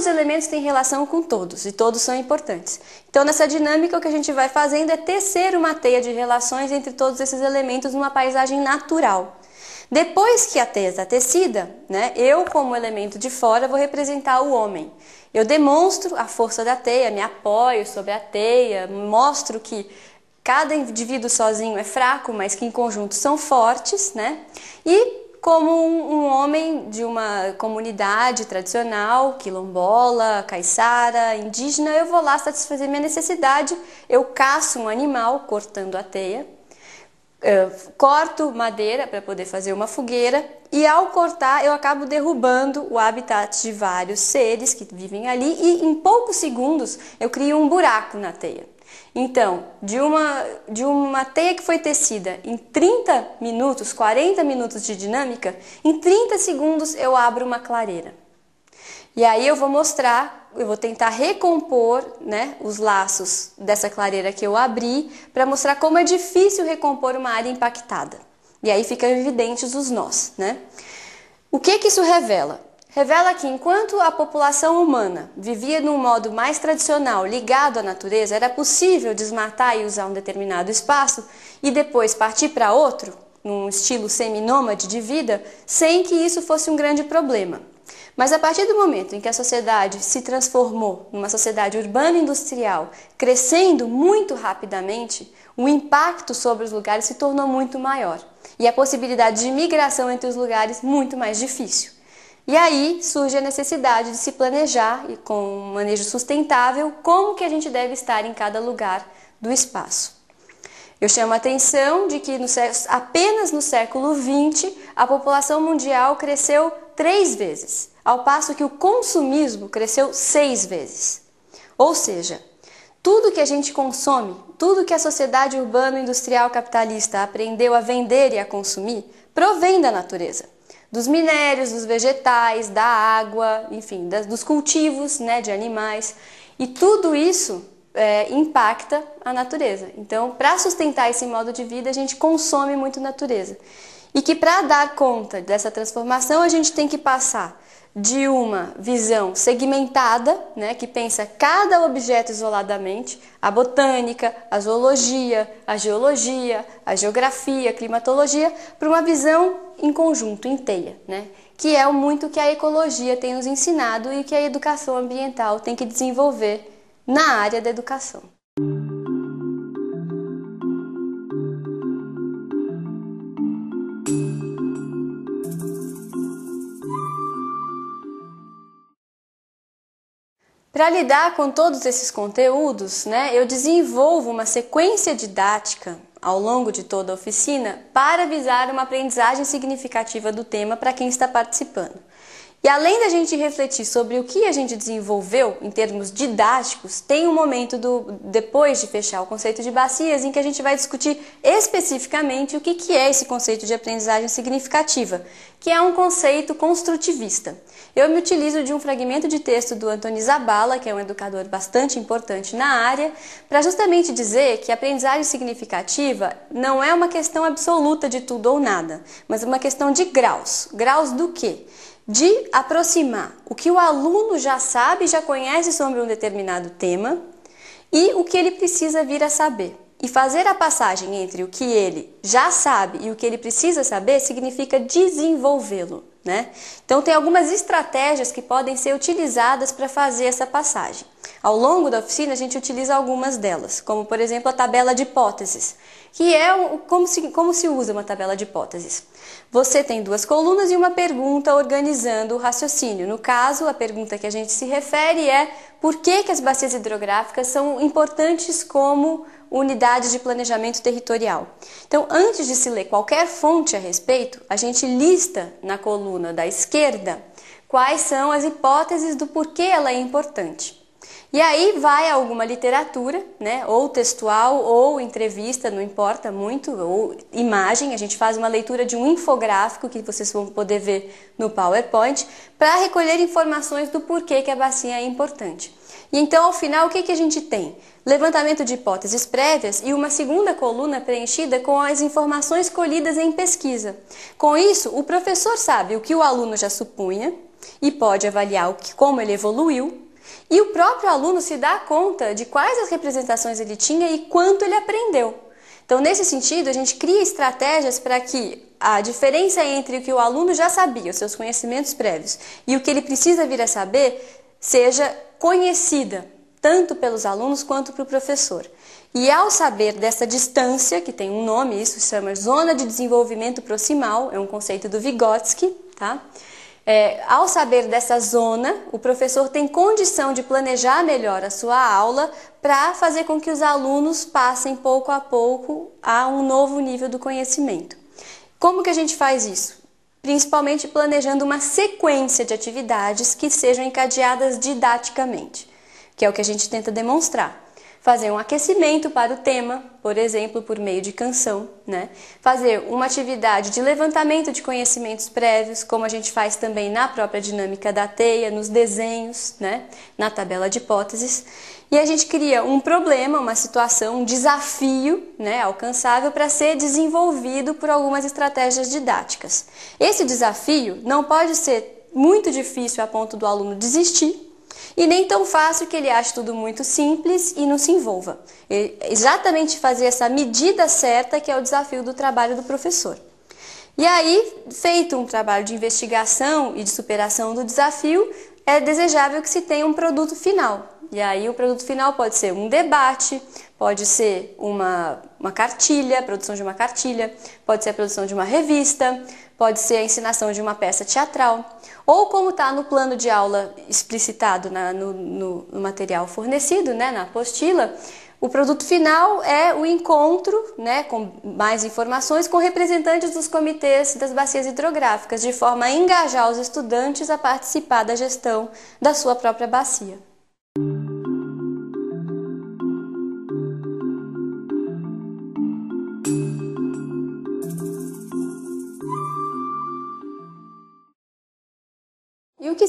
os elementos têm relação com todos e todos são importantes. Então, nessa dinâmica, o que a gente vai fazendo é tecer uma teia de relações entre todos esses elementos numa paisagem natural. Depois que a teia está tecida, né, eu, como elemento de fora, vou representar o homem. Eu demonstro a força da teia, me apoio sobre a teia, mostro que cada indivíduo sozinho é fraco, mas que em conjunto são fortes, né? E como um, um homem de uma comunidade tradicional, quilombola, caiçara, indígena, eu vou lá satisfazer minha necessidade, eu caço um animal cortando a teia, eh, corto madeira para poder fazer uma fogueira e ao cortar eu acabo derrubando o habitat de vários seres que vivem ali e em poucos segundos eu crio um buraco na teia. Então, de uma, de uma teia que foi tecida em 30 minutos, 40 minutos de dinâmica, em 30 segundos eu abro uma clareira. E aí eu vou mostrar, eu vou tentar recompor né, os laços dessa clareira que eu abri para mostrar como é difícil recompor uma área impactada. E aí ficam evidentes os nós, né? O que que isso revela? revela que enquanto a população humana vivia num modo mais tradicional, ligado à natureza, era possível desmatar e usar um determinado espaço e depois partir para outro, num estilo seminômade de vida, sem que isso fosse um grande problema. Mas a partir do momento em que a sociedade se transformou numa sociedade urbana industrial, crescendo muito rapidamente, o impacto sobre os lugares se tornou muito maior e a possibilidade de migração entre os lugares muito mais difícil. E aí surge a necessidade de se planejar e com um manejo sustentável como que a gente deve estar em cada lugar do espaço. Eu chamo a atenção de que no, apenas no século XX a população mundial cresceu três vezes, ao passo que o consumismo cresceu seis vezes. Ou seja, tudo que a gente consome, tudo que a sociedade urbana industrial capitalista aprendeu a vender e a consumir, provém da natureza dos minérios, dos vegetais, da água, enfim, das, dos cultivos né, de animais. E tudo isso é, impacta a natureza. Então, para sustentar esse modo de vida, a gente consome muito natureza. E que para dar conta dessa transformação, a gente tem que passar de uma visão segmentada, né, que pensa cada objeto isoladamente, a botânica, a zoologia, a geologia, a geografia, a climatologia, para uma visão em conjunto, em teia, né, que é muito que a ecologia tem nos ensinado e que a educação ambiental tem que desenvolver na área da educação. Para lidar com todos esses conteúdos, né, eu desenvolvo uma sequência didática ao longo de toda a oficina para visar uma aprendizagem significativa do tema para quem está participando. E além da gente refletir sobre o que a gente desenvolveu em termos didáticos, tem um momento do depois de fechar o conceito de bacias em que a gente vai discutir especificamente o que, que é esse conceito de aprendizagem significativa, que é um conceito construtivista. Eu me utilizo de um fragmento de texto do Antônio Zabala, que é um educador bastante importante na área, para justamente dizer que a aprendizagem significativa não é uma questão absoluta de tudo ou nada, mas uma questão de graus. Graus do quê? de aproximar o que o aluno já sabe, já conhece sobre um determinado tema e o que ele precisa vir a saber. E fazer a passagem entre o que ele já sabe e o que ele precisa saber significa desenvolvê-lo, né? Então tem algumas estratégias que podem ser utilizadas para fazer essa passagem. Ao longo da oficina, a gente utiliza algumas delas, como por exemplo a tabela de hipóteses, que é como se, como se usa uma tabela de hipóteses. Você tem duas colunas e uma pergunta organizando o raciocínio. No caso, a pergunta que a gente se refere é por que, que as bacias hidrográficas são importantes como unidade de planejamento territorial. Então, antes de se ler qualquer fonte a respeito, a gente lista na coluna da esquerda quais são as hipóteses do porquê ela é importante. E aí vai alguma literatura, né, ou textual, ou entrevista, não importa muito, ou imagem, a gente faz uma leitura de um infográfico que vocês vão poder ver no PowerPoint, para recolher informações do porquê que a bacia é importante. E então, ao final, o que, que a gente tem? Levantamento de hipóteses prévias e uma segunda coluna preenchida com as informações colhidas em pesquisa. Com isso, o professor sabe o que o aluno já supunha e pode avaliar o que, como ele evoluiu, e o próprio aluno se dá conta de quais as representações ele tinha e quanto ele aprendeu. Então, nesse sentido, a gente cria estratégias para que a diferença entre o que o aluno já sabia, os seus conhecimentos prévios, e o que ele precisa vir a saber, seja conhecida tanto pelos alunos quanto para o professor. E ao saber dessa distância, que tem um nome, isso se chama zona de desenvolvimento proximal, é um conceito do Vygotsky, tá? É, ao saber dessa zona, o professor tem condição de planejar melhor a sua aula para fazer com que os alunos passem pouco a pouco a um novo nível do conhecimento. Como que a gente faz isso? Principalmente planejando uma sequência de atividades que sejam encadeadas didaticamente, que é o que a gente tenta demonstrar fazer um aquecimento para o tema, por exemplo, por meio de canção, né? Fazer uma atividade de levantamento de conhecimentos prévios, como a gente faz também na própria dinâmica da teia, nos desenhos, né? Na tabela de hipóteses. E a gente cria um problema, uma situação, um desafio, né, alcançável para ser desenvolvido por algumas estratégias didáticas. Esse desafio não pode ser muito difícil a ponto do aluno desistir, e nem tão fácil que ele ache tudo muito simples e não se envolva. Ele, exatamente fazer essa medida certa que é o desafio do trabalho do professor. E aí, feito um trabalho de investigação e de superação do desafio, é desejável que se tenha um produto final, e aí o produto final pode ser um debate, pode ser uma, uma cartilha, produção de uma cartilha, pode ser a produção de uma revista, pode ser a ensinação de uma peça teatral, ou como está no plano de aula explicitado na, no, no, no, material fornecido, né, na apostila, o produto final é o encontro, né, com mais informações, com representantes dos comitês das bacias hidrográficas, de forma a engajar os estudantes a participar da gestão da sua própria bacia. thank you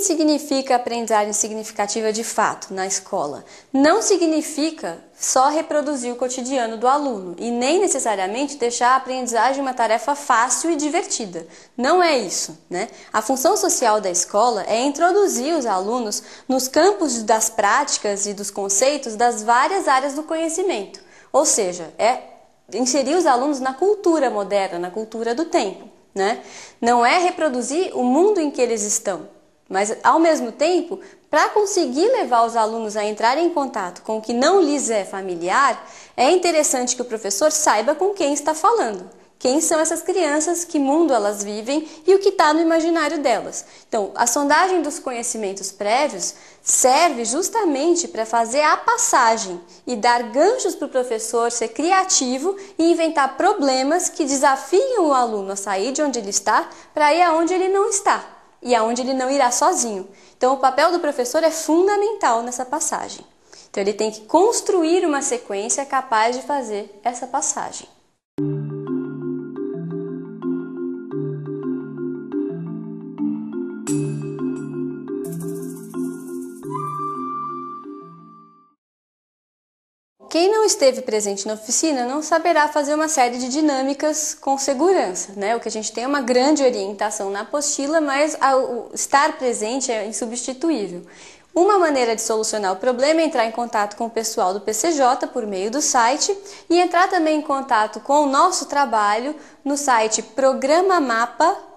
significa aprendizagem significativa de fato na escola? Não significa só reproduzir o cotidiano do aluno e nem necessariamente deixar a aprendizagem uma tarefa fácil e divertida. Não é isso, né? A função social da escola é introduzir os alunos nos campos das práticas e dos conceitos das várias áreas do conhecimento. Ou seja, é inserir os alunos na cultura moderna, na cultura do tempo. Né? Não é reproduzir o mundo em que eles estão, mas, ao mesmo tempo, para conseguir levar os alunos a entrarem em contato com o que não lhes é familiar, é interessante que o professor saiba com quem está falando. Quem são essas crianças, que mundo elas vivem e o que está no imaginário delas. Então, a sondagem dos conhecimentos prévios serve justamente para fazer a passagem e dar ganchos para o professor ser criativo e inventar problemas que desafiam o aluno a sair de onde ele está para ir aonde ele não está e aonde ele não irá sozinho. Então, o papel do professor é fundamental nessa passagem. Então, ele tem que construir uma sequência capaz de fazer essa passagem. Quem não esteve presente na oficina não saberá fazer uma série de dinâmicas com segurança, né? O que a gente tem é uma grande orientação na apostila, mas estar presente é insubstituível. Uma maneira de solucionar o problema é entrar em contato com o pessoal do PCJ por meio do site e entrar também em contato com o nosso trabalho no site programamapa.com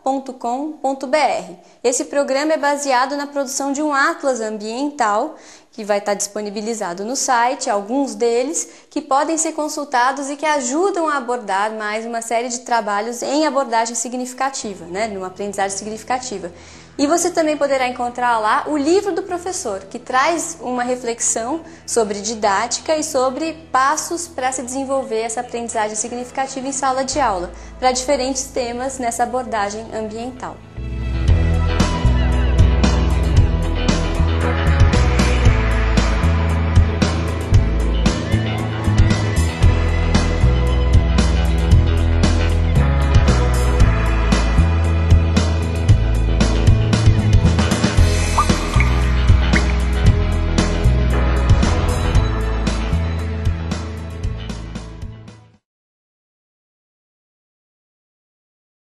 esse programa é baseado na produção de um atlas ambiental que vai estar disponibilizado no site, alguns deles que podem ser consultados e que ajudam a abordar mais uma série de trabalhos em abordagem significativa, né, numa aprendizagem significativa. E você também poderá encontrar lá o livro do professor, que traz uma reflexão sobre didática e sobre passos para se desenvolver essa aprendizagem significativa em sala de aula, para diferentes temas nessa abordagem ambiental.